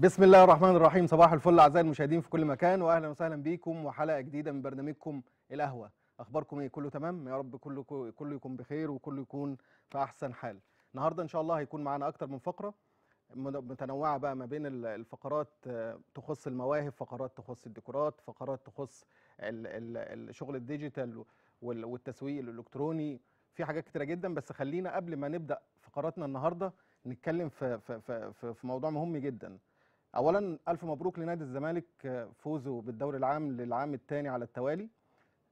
بسم الله الرحمن الرحيم صباح الفل اعزائي المشاهدين في كل مكان واهلا وسهلا بيكم وحلقه جديده من برنامجكم القهوه اخباركم ايه كله تمام يا رب كله كله يكون بخير وكله يكون في احسن حال النهارده ان شاء الله هيكون معانا اكتر من فقره متنوعه بقى ما بين الفقرات آه، تخص المواهب فقرات تخص الديكورات فقرات تخص الشغل الديجيتال والتسويق الالكتروني في حاجات كتيره جدا بس خلينا قبل ما نبدا فقراتنا النهارده نتكلم في في في, في موضوع مهم جدا اولا الف مبروك لنادي الزمالك آه، فوزه بالدوري العام للعام الثاني على التوالي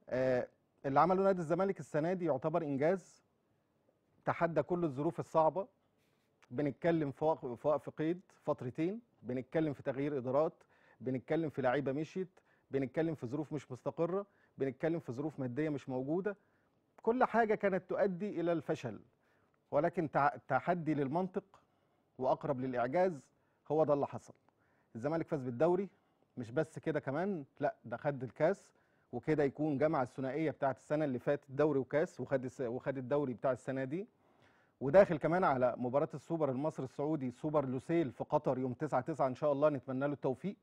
آه، اللي عمله نادي الزمالك السنه دي يعتبر انجاز تحدى كل الظروف الصعبه بنتكلم في وقف قيد فترتين بنتكلم في تغيير ادارات بنتكلم في لعيبه مشيت بنتكلم في ظروف مش مستقره بنتكلم في ظروف ماديه مش موجوده كل حاجه كانت تؤدي الى الفشل ولكن تحدي للمنطق واقرب للاعجاز هو ده اللي حصل الزمالك فاز بالدوري مش بس كده كمان لا ده خد الكاس وكده يكون جمع الثنائيه بتاعه السنه اللي فاتت دوري وكاس وخد وخد الدوري بتاع السنه دي وداخل كمان على مباراه السوبر المصري السعودي سوبر لوسيل في قطر يوم 9 9 ان شاء الله نتمنى له التوفيق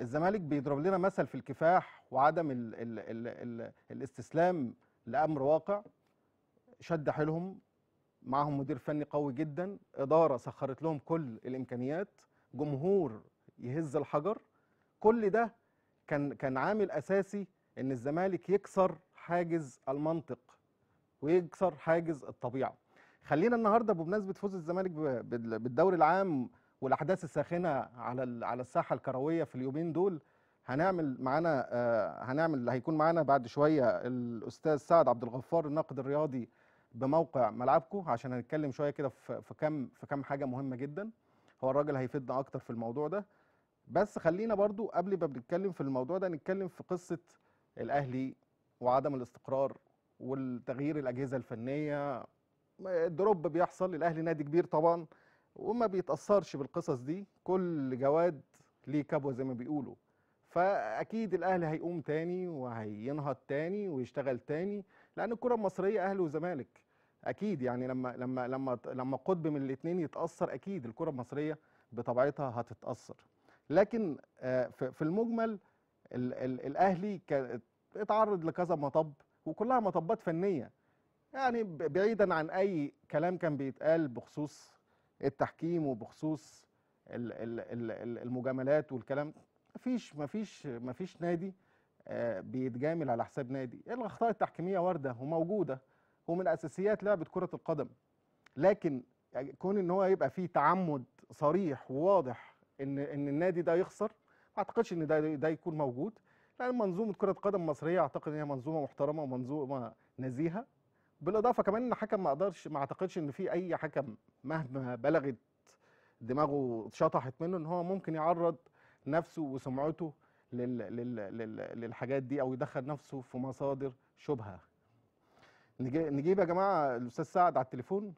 الزمالك بيضرب لنا مثل في الكفاح وعدم ال ال ال الـ الاستسلام لامر واقع شد حيلهم معهم مدير فني قوي جدا اداره سخرت لهم كل الامكانيات جمهور يهز الحجر كل ده كان كان عامل اساسي ان الزمالك يكسر حاجز المنطق ويكسر حاجز الطبيعه خلينا النهارده بمناسبه فوز الزمالك بالدوري العام والاحداث الساخنه على على الساحه الكرويه في اليومين دول هنعمل معانا آه، هنعمل هيكون معانا بعد شويه الاستاذ سعد عبد الغفار الناقد الرياضي بموقع ملعبكم عشان هنتكلم شويه كده في كام في كام حاجه مهمه جدا هو الراجل هيفيدنا اكتر في الموضوع ده بس خلينا برضو قبل ما بنتكلم في الموضوع ده نتكلم في قصه الاهلي وعدم الاستقرار والتغيير الاجهزه الفنيه الدروب بيحصل الاهلي نادي كبير طبعا وما بيتاثرش بالقصص دي كل جواد ليه كبوه زي ما بيقولوا فاكيد الاهلي هيقوم تاني وهينهض تاني ويشتغل تاني لان الكره المصريه اهلي وزمالك اكيد يعني لما لما لما لما قطب من الاثنين يتاثر اكيد الكره المصريه بطبيعتها هتتاثر لكن آه، في المجمل الاهلي اتعرض لكذا مطب وكلها مطبات فنيه يعني بعيدا عن اي كلام كان بيتقال بخصوص التحكيم وبخصوص المجاملات والكلام مفيش مفيش مفيش نادي آه، بيتجامل على حساب نادي الاخطاء التحكيميه وارده وموجوده ومن اساسيات لعبه كره القدم لكن يعني كون ان هو يبقى فيه تعمد صريح وواضح ان ان النادي ده يخسر ما اعتقدش ان ده ده يكون موجود لان يعني منظومه كره قدم المصريه اعتقد ان هي منظومه محترمه ومنظومه نزيهه بالاضافه كمان ان حكم ما اقدرش ما اعتقدش ان في اي حكم مهما بلغت دماغه شطحت منه ان هو ممكن يعرض نفسه وسمعته لل... لل... لل... للحاجات دي او يدخل نفسه في مصادر شبهه نجيب يا جماعه الاستاذ سعد على التليفون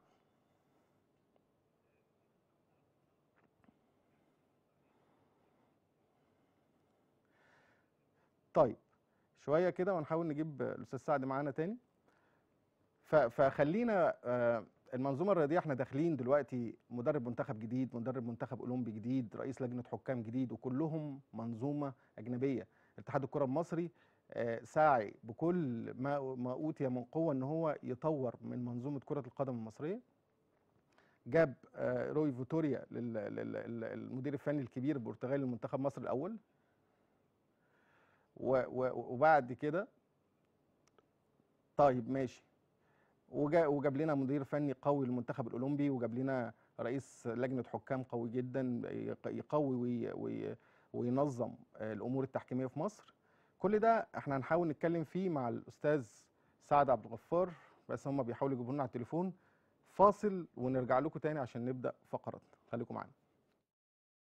طيب شويه كده ونحاول نجيب الاستاذ سعد معانا تاني فخلينا آه، المنظومه الرياضيه احنا داخلين دلوقتي مدرب منتخب جديد مدرب منتخب اولمبي جديد رئيس لجنه حكام جديد وكلهم منظومه اجنبيه اتحاد الكره المصري آه، سعي بكل ما ما اوتي من قوه ان هو يطور من منظومه كره القدم المصريه جاب آه، روي فيتوريا للمدير الفني الكبير البرتغالي لمنتخب مصر الاول وبعد كده طيب ماشي وجاب لنا مدير فني قوي للمنتخب الاولمبي وجاب لنا رئيس لجنه حكام قوي جدا يقوي وينظم آه، الامور التحكيميه في مصر كل ده احنا هنحاول نتكلم فيه مع الاستاذ سعد عبد الغفار بس هم بيحاولوا يجيبوا لنا على التليفون فاصل ونرجع لكم تاني عشان نبدا فقرتنا خليكم معانا